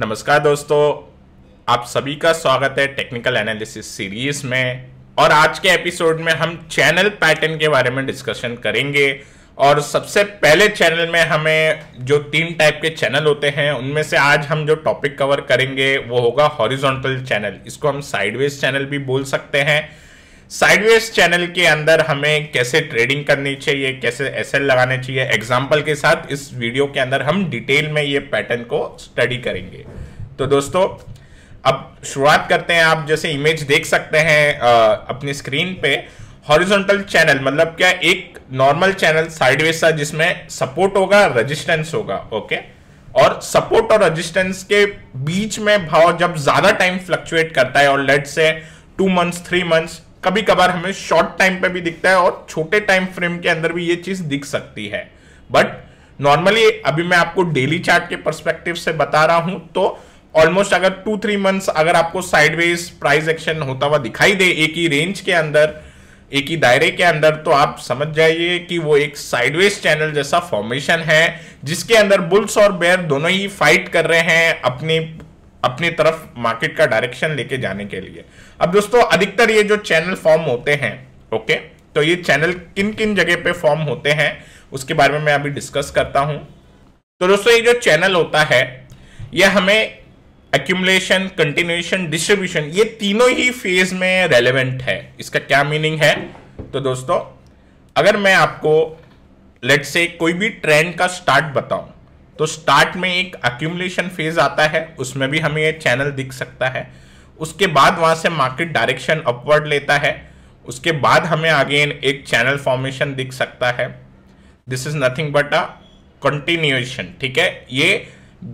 नमस्कार दोस्तों आप सभी का स्वागत है टेक्निकल एनालिसिस सीरीज में और आज के एपिसोड में हम चैनल पैटर्न के बारे में डिस्कशन करेंगे और सबसे पहले चैनल में हमें जो तीन टाइप के चैनल होते हैं उनमें से आज हम जो टॉपिक कवर करेंगे वो होगा हॉरिजॉन्टल चैनल इसको हम साइडवेज चैनल भी बोल सकते हैं साइडवेज चैनल के अंदर हमें कैसे ट्रेडिंग करनी चाहिए कैसे एसएल लगाने चाहिए एग्जाम्पल के साथ इस वीडियो के अंदर हम डिटेल में ये पैटर्न को स्टडी करेंगे तो दोस्तों अब शुरुआत करते हैं आप जैसे इमेज देख सकते हैं आ, अपनी स्क्रीन पे हॉरिजॉन्टल चैनल मतलब क्या एक नॉर्मल चैनल साइडवेज था जिसमें सपोर्ट होगा रेजिस्टेंस होगा ओके और सपोर्ट और रेजिस्टेंस के बीच में भाव जब ज्यादा टाइम फ्लक्चुएट करता है और लेट से टू मंथ्स थ्री मंथ्स कभी कभार हमें शॉर्ट टाइम पे भी दिखता है और छोटे टाइम फ्रेम के अंदर भी ये चीज दिख सकती है बट नॉर्मली अभी मैं आपको डेली चार्ट के परस्पेक्टिव से बता रहा हूं तो ऑलमोस्ट अगर टू थ्री मंथ्स अगर आपको साइडवेज प्राइस एक्शन होता हुआ दिखाई दे एक ही रेंज के अंदर एक ही दायरे के अंदर तो आप समझ जाइए कि वो एक साइडवेज चैनल जैसा फॉर्मेशन है जिसके अंदर बुल्स और बेयर दोनों ही फाइट कर रहे हैं अपने अपनी तरफ मार्केट का डायरेक्शन लेके जाने के लिए अब दोस्तों अधिकतर ये जो चैनल फॉर्म होते हैं ओके तो ये चैनल किन किन जगह पे फॉर्म होते हैं उसके बारे में मैं अभी डिस्कस करता हूं तो दोस्तों ये जो चैनल होता है यह हमें एक्यूमलेशन कंटिन्यूएशन डिस्ट्रीब्यूशन ये तीनों ही फेज में रेलिवेंट है इसका क्या मीनिंग है तो दोस्तों अगर मैं आपको लेट से कोई भी ट्रेंड का स्टार्ट बताऊं तो स्टार्ट में एक अक्यूमलेशन फेज आता है उसमें भी हमें ये चैनल दिख सकता है उसके बाद वहां से मार्केट डायरेक्शन अपवर्ड लेता है उसके बाद हमें अगेन एक चैनल फॉर्मेशन दिख सकता है this is nothing but a continuation ठीक है ये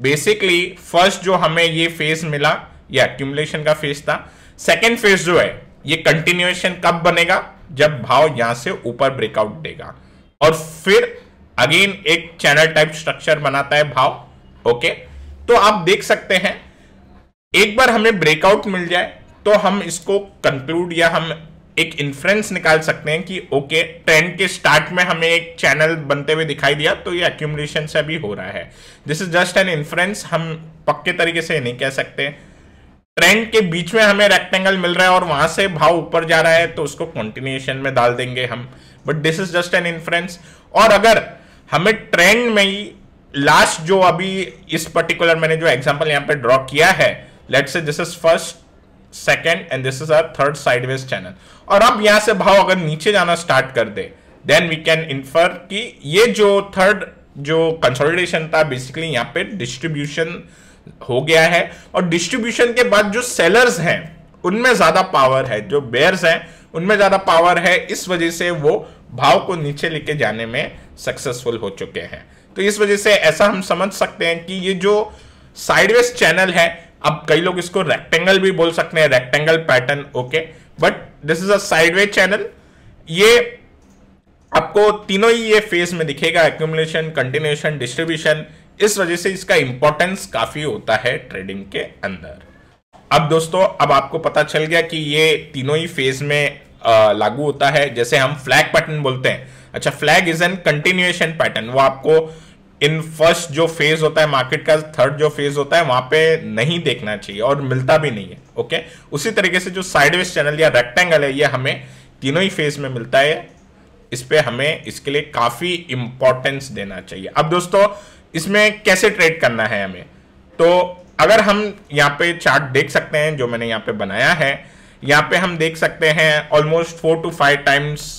बेसिकली फर्स्ट जो हमें ये फेज मिला ये एक्यूमुलेशन का फेज था सेकेंड फेज जो है ये कंटिन्यूएशन कब बनेगा जब भाव यहां से ऊपर ब्रेकआउट देगा और फिर अगेन एक चैनल टाइप स्ट्रक्चर बनाता है भाव ओके तो आप देख सकते हैं एक बार हमें ब्रेकआउट मिल जाए तो हम इसको कंक्लूड या हम एक इन्फ्रेंस निकाल सकते हैं कि ओके ट्रेंड के स्टार्ट में हमें एक चैनल बनते हुए दिखाई दिया तो ये एक्यूमुलेशन से अभी हो रहा है this is just an inference हम पक्के तरीके से नहीं कह सकते ट्रेंड के बीच में हमें रेक्टेंगल मिल रहा है और वहां से भाव ऊपर जा रहा है तो उसको कॉन्टिन्यूएशन में डाल देंगे हम but this is just an inference और अगर हमें ट्रेंड में ही लास्ट जो अभी इस पर्टिकुलर मैंने जो एग्जाम्पल यहाँ पे ड्रॉ किया है let's say this is first second and this is our third sideways channel और अब यहाँ से भाव अगर नीचे जाना स्टार्ट कर दे देन वी कैन इन्फर कि ये जो थर्ड जो कंसोलिडेशन था बेसिकली यहाँ पे डिस्ट्रीब्यूशन हो गया है और डिस्ट्रीब्यूशन के बाद जो सेलर्स हैं उनमें ज़्यादा पावर है जो बेयर्स हैं उनमें ज़्यादा पावर है इस वजह से वो भाव को नीचे लेके जाने में सक्सेसफुल हो चुके हैं तो इस वजह से ऐसा हम समझ सकते हैं कि ये जो साइडवेज चैनल है अब कई लोग इसको रेक्टेंगल भी बोल सकते हैं rectangle pattern okay but this is a sideway channel ये आपको तीनों ही ये फेज में दिखेगा एक्यूमुलेशन कंटिन्यूशन डिस्ट्रीब्यूशन इस वजह से इसका इंपॉर्टेंस काफी होता है ट्रेडिंग के अंदर अब दोस्तों अब आपको पता चल गया कि ये तीनों ही फेज में आ, लागू होता है जैसे हम फ्लैग पैटर्न बोलते हैं अच्छा flag is an continuation pattern वो आपको इन फर्स्ट जो फेज होता है मार्केट का थर्ड जो फेज होता है वहां पे नहीं देखना चाहिए और मिलता भी नहीं है ओके उसी तरीके से जो साइडवेज चैनल या रेक्टेंगल है ये हमें तीनों ही फेज में मिलता है इस पर हमें इसके लिए काफ़ी इंपॉर्टेंस देना चाहिए अब दोस्तों इसमें कैसे ट्रेड करना है हमें तो अगर हम यहाँ पे चार्ट देख सकते हैं जो मैंने यहाँ पे बनाया है यहाँ पे हम देख सकते हैं almost four to five times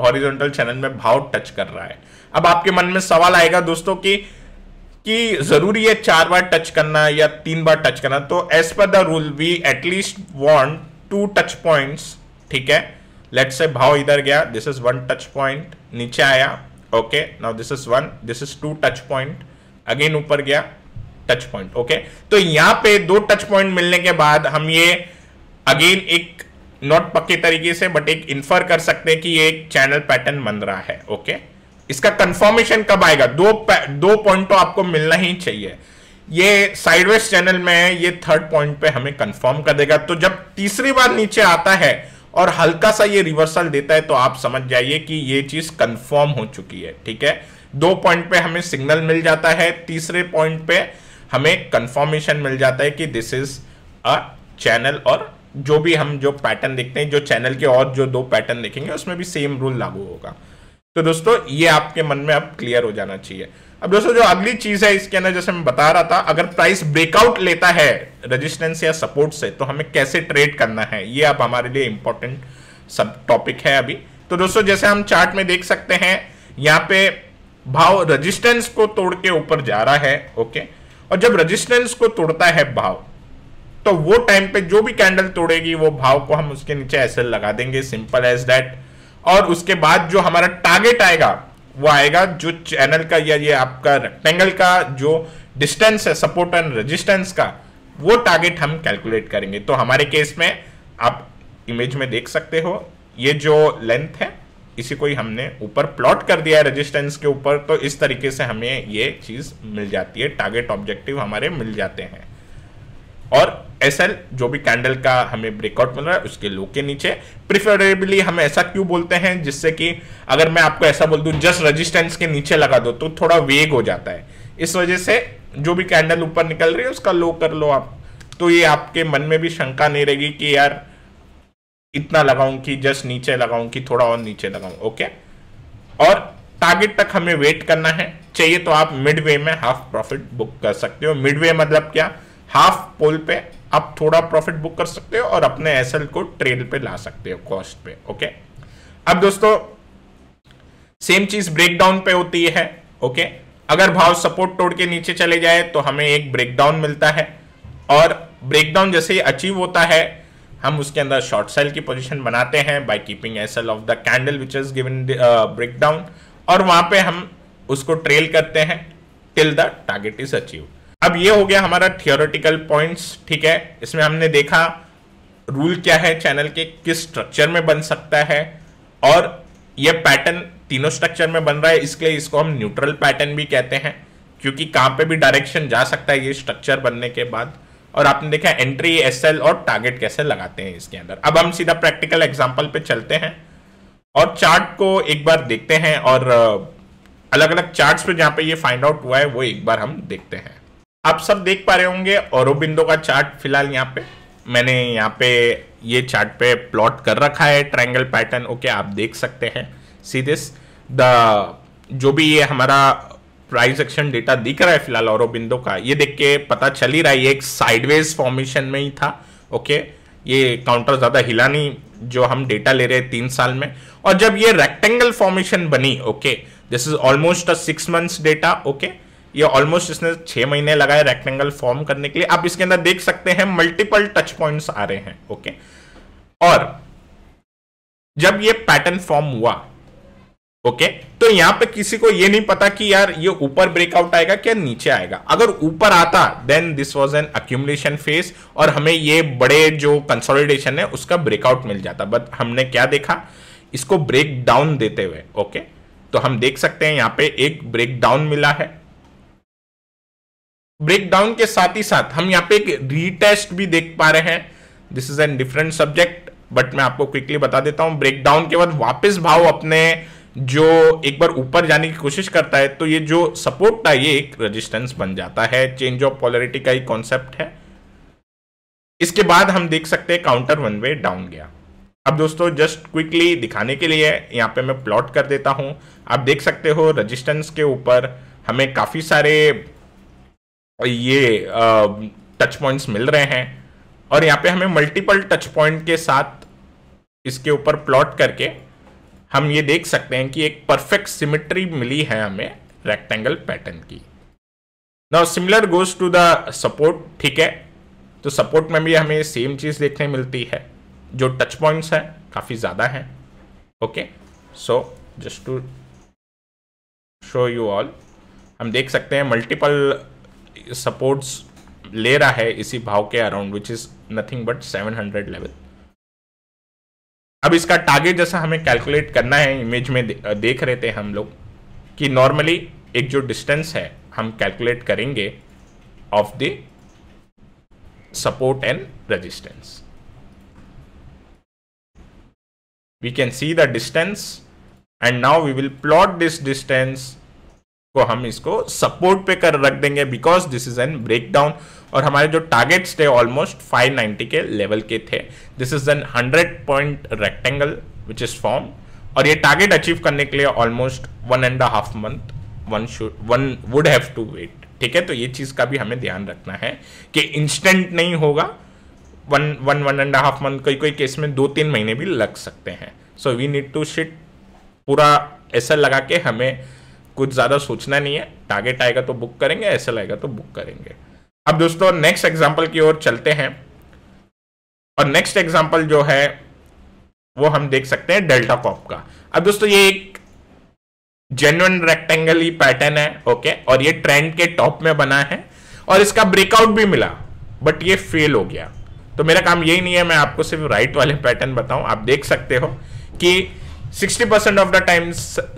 horizontal channel में भाव टच कर रहा है अब आपके मन में सवाल आएगा दोस्तों कि कि जरूरी है चार बार टच करना या तीन बार टच करना तो as per the rule we at least want to touch points ठीक है लेट से भाव इधर गया this is one touch point नीचे आया okay now this is one this is two touch point again ऊपर गया टच पॉइंट ओके तो यहां पे दो टच पॉइंट मिलने के बाद हम ये अगेन एक नॉट पक्के तरीके से बट एक इन्फर कर सकते हैं कि ये एक चैनल पैटर्न बन रहा है ओके okay? इसका कंफर्मेशन कब आएगा दो दो पॉइंट तो आपको मिलना ही चाहिए ये साइडवेज चैनल में है ये थर्ड पॉइंट पे हमें कंफर्म कर देगा तो जब तीसरी बार नीचे आता है और हल्का सा ये रिवर्सल देता है तो आप समझ जाइए कि ये चीज कंफर्म हो चुकी है ठीक है दो पॉइंट पे हमें सिग्नल मिल जाता है तीसरे पॉइंट पे हमें कंफर्मेशन मिल जाता है कि दिस इज अ चैनल और जो भी हम जो पैटर्न देखते हैं जो चैनल के और जो दो पैटर्न देखेंगे उसमें भी सेम रूल लागू होगा तो दोस्तों ये आपके मन में अब क्लियर हो जाना चाहिए अब दोस्तों जो अगली चीज है इसके अंदर जैसे मैं बता रहा था अगर प्राइस ब्रेकआउट लेता है रेजिस्टेंस या सपोर्ट से तो हमें कैसे ट्रेड करना है ये अब हमारे लिए इंपॉर्टेंट सब टॉपिक है अभी तो दोस्तों जैसे हम चार्ट में देख सकते हैं यहाँ पे भाव रजिस्टेंस को तोड़ के ऊपर जा रहा है ओके और जब रजिस्टेंस को तोड़ता है भाव तो वो टाइम पे जो भी कैंडल तोड़ेगी वो भाव को हम उसके नीचे ऐसे लगा देंगे सिंपल एज दैट और उसके बाद जो हमारा टारगेट आएगा वो आएगा जो चैनल का या ये आपका रेक्टेंगल का जो डिस्टेंस है सपोर्ट एंड रेजिस्टेंस का वो टारगेट हम कैलकुलेट करेंगे तो हमारे केस में आप इमेज में देख सकते हो ये जो लेंथ है इसी को ही हमने ऊपर प्लॉट कर दिया है रेजिस्टेंस के ऊपर तो इस तरीके से हमें ये चीज़ मिल जाती है टारगेट ऑब्जेक्टिव हमारे मिल जाते हैं और एस जो भी कैंडल का हमें ब्रेकआउट मिल रहा है उसके लो के नीचे प्रिफरेबली हम ऐसा क्यों बोलते हैं जिससे कि अगर मैं आपको ऐसा बोल दूं जस्ट रेजिस्टेंस के नीचे लगा दो तो थोड़ा वेग हो जाता है इस वजह से जो भी कैंडल ऊपर निकल रही है उसका लो कर लो आप तो ये आपके मन में भी शंका नहीं रहेगी कि यार इतना लगाऊं कि जस्ट नीचे लगाऊं कि थोड़ा और नीचे लगाऊं ओके और टारगेट तक हमें वेट करना है चाहिए तो आप मिड वे में हाफ प्रॉफिट बुक कर सकते हो मिड वे मतलब क्या हाफ पोल पे आप थोड़ा प्रॉफिट बुक कर सकते हो और अपने एसएल को ट्रेड पे ला सकते हो कॉस्ट पे ओके अब दोस्तों सेम चीज ब्रेकडाउन पे होती है ओके अगर भाव सपोर्ट तोड़ के नीचे चले जाए तो हमें एक ब्रेकडाउन मिलता है और ब्रेकडाउन जैसे ही अचीव होता है हम उसके अंदर शॉर्ट सेल की पोजीशन बनाते हैं by keeping SL of the candle which is given breakdown और वहां पे हम उसको ट्रेल करते हैं till the target is achieve अब ये हो गया हमारा थियोरिटिकल पॉइंट्स ठीक है इसमें हमने देखा रूल क्या है चैनल के किस स्ट्रक्चर में बन सकता है और यह पैटर्न तीनों स्ट्रक्चर में बन रहा है इसके लिए इसको हम न्यूट्रल पैटर्न भी कहते हैं क्योंकि कहां पे भी डायरेक्शन जा सकता है ये स्ट्रक्चर बनने के बाद और आपने देखा एंट्री एस और टारगेट कैसे लगाते हैं इसके अंदर अब हम सीधा प्रैक्टिकल एग्जाम्पल पे चलते हैं और चार्ट को एक बार देखते हैं और अलग अलग चार्ट पे जहां पर यह फाइंड आउट हुआ है वो एक बार हम देखते हैं आप सब देख पा रहे होंगे औरबिंदो का चार्ट फिलहाल यहाँ पे मैंने यहाँ पे ये चार्ट पे प्लॉट कर रखा है ट्रायंगल पैटर्न ओके आप देख सकते हैं सी दिस द जो भी ये हमारा प्राइस एक्शन डेटा दिख रहा है फिलहाल औरबिंदो का ये देख के पता चल ही रहा है ये एक साइडवेज फॉर्मेशन में ही था ओके ये काउंटर ज़्यादा हिला नहीं जो हम डेटा ले रहे हैं तीन साल में और जब ये रेक्टेंगल फॉर्मेशन बनी okay this is almost a six months data okay ये ऑलमोस्ट इसने छह महीने लगाए रेक्टेंगल फॉर्म करने के लिए आप इसके अंदर देख सकते हैं मल्टीपल टच पॉइंट्स आ रहे हैं ओके और जब ये पैटर्न फॉर्म हुआ ओके okay? तो यहां पे किसी को ये नहीं पता कि यार ये ऊपर ब्रेकआउट आएगा क्या नीचे आएगा अगर ऊपर आता then this was an accumulation phase और हमें ये बड़े जो कंसोलिडेशन है उसका ब्रेकआउट मिल जाता बट हमने क्या देखा इसको ब्रेक डाउन देते हुए ओके okay? तो हम देख सकते हैं यहां पे एक ब्रेक डाउन मिला है ब्रेकडाउन के साथ ही साथ हम यहाँ पे एक रीटेस्ट भी देख पा रहे हैं this is an different subject but मैं आपको क्विकली बता देता हूँ ब्रेकडाउन के बाद वापस भाव अपने जो एक बार ऊपर जाने की कोशिश करता है तो ये जो सपोर्ट था ये एक रेजिस्टेंस बन जाता है चेंज ऑफ पॉलरिटी का ही कॉन्सेप्ट है इसके बाद हम देख सकते हैं काउंटर वन वे डाउन गया अब दोस्तों जस्ट क्विकली दिखाने के लिए यहाँ पे मैं प्लॉट कर देता हूं आप देख सकते हो रेजिस्टेंस के ऊपर हमें काफ़ी सारे ये टच पॉइंट्स मिल रहे हैं और यहाँ पे हमें मल्टीपल टच पॉइंट के साथ इसके ऊपर प्लॉट करके हम ये देख सकते हैं कि एक परफेक्ट सिमिट्री मिली है हमें रेक्टेंगल पैटर्न की now similar goes to the support ठीक है तो सपोर्ट में भी हमें सेम चीज़ देखने मिलती है जो टच पॉइंट्स हैं काफ़ी ज़्यादा हैं okay so just to show you all हम देख सकते हैं मल्टीपल सपोर्ट्स ले रहा है इसी भाव के around which is nothing but 700 level अब इसका टारगेट जैसा हमें कैलकुलेट करना है इमेज में देख रहे थे हम लोग कि नॉर्मली एक जो डिस्टेंस है हम कैलकुलेट करेंगे of the support and resistance we can see the distance and now we will plot this distance को हम इसको सपोर्ट पे कर रख देंगे because this is an breakdown और हमारे जो टारगेट्स थे ऑलमोस्ट 590 के लेवल के थे this is an 100 point rectangle which is form और ये टारगेट अचीव करने के लिए almost one and half month one should one would have to wait ठीक है तो ये चीज़ का भी हमें ध्यान रखना है कि इंस्टेंट नहीं होगा one one one and half month कोई कोई केस में दो तीन महीने भी लग सकते हैं so we need to sit पूरा ऐसा लगा के हमें कुछ ज़्यादा सोचना नहीं है टारगेट आएगा तो बुक करेंगे ऐसे आएगा तो बुक करेंगे अब दोस्तों नेक्स्ट एग्जाम्पल की ओर चलते हैं और नेक्स्ट एग्जाम्पल जो है वो हम देख सकते हैं डेल्टा कॉप का अब दोस्तों ये एक जेन्युन रेक्टेंगल ही पैटर्न है ओके और ये ट्रेंड के टॉप में बना है और इसका ब्रेकआउट भी मिला बट ये फेल हो गया तो मेरा काम यही नहीं है मैं आपको सिर्फ राइट वाले पैटर्न बताऊं आप देख सकते हो कि sixty percent of the time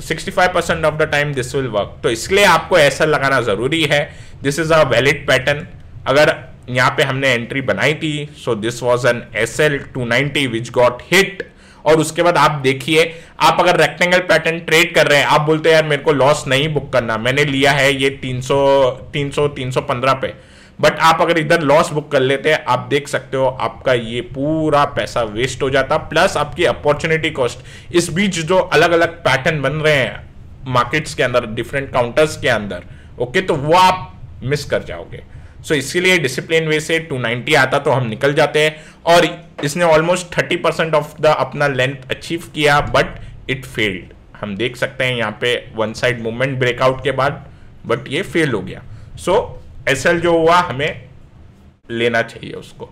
sixty five percent of the time this will work तो इसलिए आपको ऐसा लगाना ज़रूरी है this is a valid pattern अगर यहाँ पे हमने एंट्री बनाई थी so this was an S L two ninety which got hit और उसके बाद आप देखिए आप अगर रेक्टेंगल पैटर्न ट्रेड कर रहे हैं आप बोलते हैं यार मेरे को लॉस नहीं बुक करना मैंने लिया है ये 300 300 315 पे बट आप अगर इधर लॉस बुक कर लेते हैं आप देख सकते हो आपका ये पूरा पैसा वेस्ट हो जाता प्लस आपकी अपॉर्चुनिटी कॉस्ट इस बीच जो अलग अलग पैटर्न बन रहे हैं मार्केट्स के अंदर डिफरेंट काउंटर्स के अंदर ओके तो वो आप मिस कर जाओगे सो so, इसीलिए डिसिप्लिन वे से 290 आता तो हम निकल जाते हैं और इसने ऑलमोस्ट 30 परसेंट ऑफ द अपना लेंथ अचीव किया बट इट फेल्ड हम देख सकते हैं यहाँ पे वन साइड मूवमेंट ब्रेकआउट के बाद बट ये फेल हो गया सो so, एस जो हुआ हमें लेना चाहिए उसको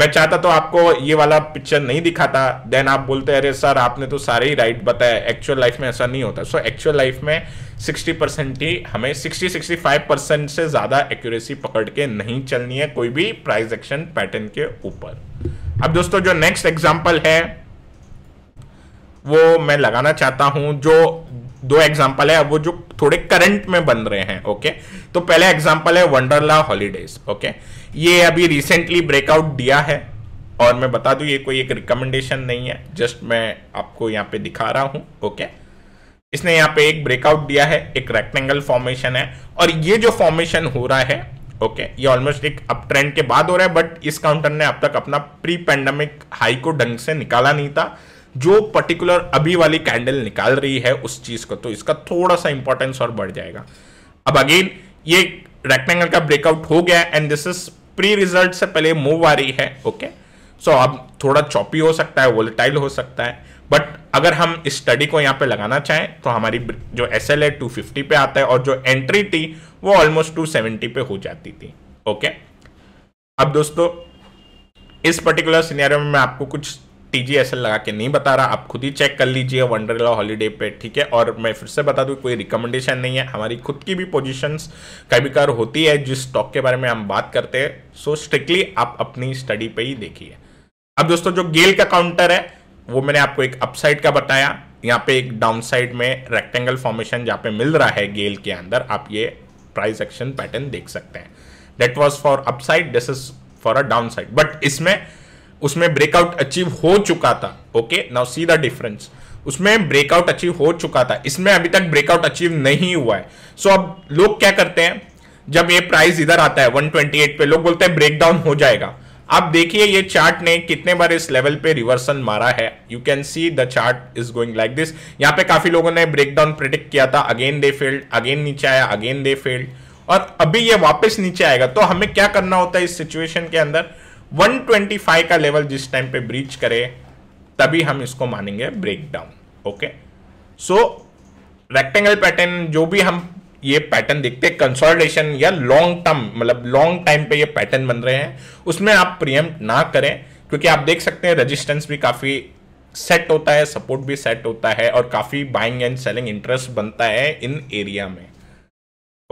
मैं चाहता तो आपको ये वाला पिक्चर नहीं दिखाता देन आप बोलते अरे सर आपने तो सारे ही राइट बताया एक्चुअल लाइफ में ऐसा नहीं होता सो एक्चुअल लाइफ में 60 परसेंट ही हमें 60 65 परसेंट से ज़्यादा एक्यूरेसी पकड़ के नहीं चलनी है कोई भी प्राइस एक्शन पैटर्न के ऊपर अब दोस्तों जो नेक्स्ट एग्जाम्पल है वो मैं लगाना चाहता हूँ जो दो एग्जाम्पल है वो जो थोड़े करंट में बन रहे हैं ओके तो पहले एग्जाम्पल है वंडरला हॉलीडेज ओके ये अभी रिसेंटली ब्रेकआउट दिया है और मैं बता दू ये कोई एक रिकमेंडेशन नहीं है जस्ट मैं आपको यहाँ पे दिखा रहा हूं ओके इसने यहाँ पे एक ब्रेकआउट दिया है एक रेक्टेंगल फॉर्मेशन है और ये जो फॉर्मेशन हो रहा है ओके okay, ये ऑलमोस्ट एक अप ट्रेंड के बाद हो रहा है बट इस काउंटर ने अब तक अपना प्री पेंडेमिक हाई को ढंग से निकाला नहीं था जो पर्टिकुलर अभी वाली कैंडल निकाल रही है उस चीज को तो इसका थोड़ा सा इंपॉर्टेंस और बढ़ जाएगा अब अगेन ये रेक्टेंगल का ब्रेकआउट हो गया and this is pre result से पहले मूव आ रही है ओके सो अब थोड़ा चौपी हो सकता है वोलेटाइल हो सकता है बट अगर हम इस स्टडी को यहाँ पे लगाना चाहें तो हमारी जो S L A two fifty पे आता है और जो एंट्री थी वो ऑलमोस्ट टू सेवेंटी पे हो जाती थी ओके okay? अब दोस्तों इस पर्टिकुलर सिनेरियो में मैं आपको कुछ टीजीएसएल लगा के नहीं बता रहा आप खुद ही चेक कर लीजिए वंडरला हॉलीडे पे ठीक है और मैं फिर से बता दूं कोई रिकमेंडेशन नहीं है हमारी खुद की भी पोजीशंस कभी कभार होती है जिस स्टॉक के बारे में हम बात करते हैं सो स्ट्रिक्टली आप अपनी स्टडी पे ही देखिए अब दोस्तों जो गेल का काउंटर है वो मैंने आपको एक अपसाइड का बताया यहाँ पे एक डाउनसाइड में रेक्टेंगल फॉर्मेशन जहाँ पे मिल रहा है गेल के अंदर आप ये प्राइस एक्शन पैटर्न देख सकते हैं that was for upside this is for a downside but इसमें उसमें ब्रेकआउट अचीव हो चुका था okay now see the difference उसमें ब्रेकआउट अचीव हो चुका था इसमें अभी तक ब्रेकआउट अचीव नहीं हुआ है सो so, अब लोग क्या करते हैं जब ये प्राइस इधर आता है 128 पे लोग बोलते हैं ब्रेकडाउन हो जाएगा आप देखिए ये चार्ट ने कितने बार इस लेवल पे रिवर्सल मारा है you can see the chart is going like this यहाँ पे काफी लोगों ने ब्रेकडाउन प्रिडिक्ट किया था अगेन दे फेल्ड अगेन नीचे आया अगेन दे फेल्ड और अभी ये वापस नीचे आएगा तो हमें क्या करना होता है इस सिचुएशन के अंदर 125 का लेवल जिस टाइम पे ब्रीच करे तभी हम इसको मानेंगे break down okay so rectangle pattern जो भी हम ये पैटर्न देखते हैं कंसोलिडेशन या लॉन्ग टर्म मतलब लॉन्ग टाइम पे ये पैटर्न बन रहे हैं उसमें आप प्रियम ना करें क्योंकि आप देख सकते हैं रजिस्टेंस भी काफ़ी सेट होता है सपोर्ट भी सेट होता है और काफ़ी बाइंग एंड सेलिंग इंटरेस्ट बनता है इन एरिया में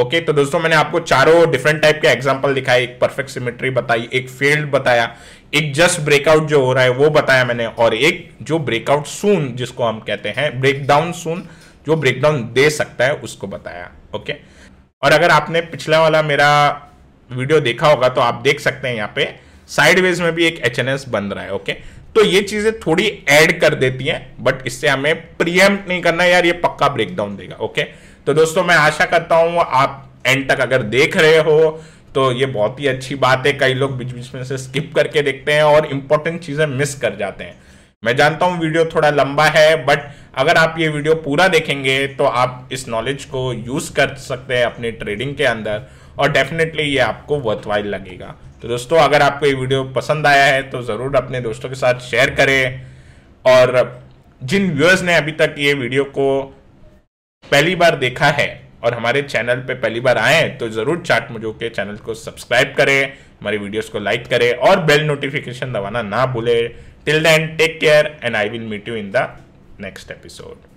ओके okay, तो दोस्तों मैंने आपको चारों डिफरेंट टाइप के एग्जाम्पल दिखाए एक परफेक्ट सिमेट्री बताई एक फील्ड बताया एक जस्ट ब्रेकआउट जो हो रहा है वो बताया मैंने और एक जो ब्रेकआउट सून जिसको हम कहते हैं ब्रेकडाउन सून जो ब्रेकडाउन दे सकता है उसको बताया ओके okay? और अगर आपने पिछला वाला मेरा वीडियो देखा होगा तो आप देख सकते हैं यहाँ पे साइडवेज में भी एक एच बन रहा है ओके okay? तो ये चीजें थोड़ी एड कर देती हैं बट इससे हमें प्रियम नहीं करना यार ये पक्का ब्रेकडाउन देगा ओके okay? तो दोस्तों मैं आशा करता हूँ आप एंड तक अगर देख रहे हो तो ये बहुत ही अच्छी बात है कई लोग बीच बीच में से स्किप करके देखते हैं और इंपॉर्टेंट चीज़ें मिस कर जाते हैं मैं जानता हूँ वीडियो थोड़ा लंबा है बट अगर आप ये वीडियो पूरा देखेंगे तो आप इस नॉलेज को यूज़ कर सकते हैं अपने ट्रेडिंग के अंदर और डेफिनेटली ये आपको वर्थवाइल लगेगा तो दोस्तों अगर आपको ये वीडियो पसंद आया है तो ज़रूर अपने दोस्तों के साथ शेयर करें और जिन व्यूअर्स ने अभी तक ये वीडियो को पहली बार देखा है और हमारे चैनल पे पहली बार आए तो ज़रूर चाट मुझो के चैनल को सब्सक्राइब करें हमारी वीडियोस को लाइक करें और बेल नोटिफिकेशन दबाना ना भूले till then take care and I will meet you in the next episode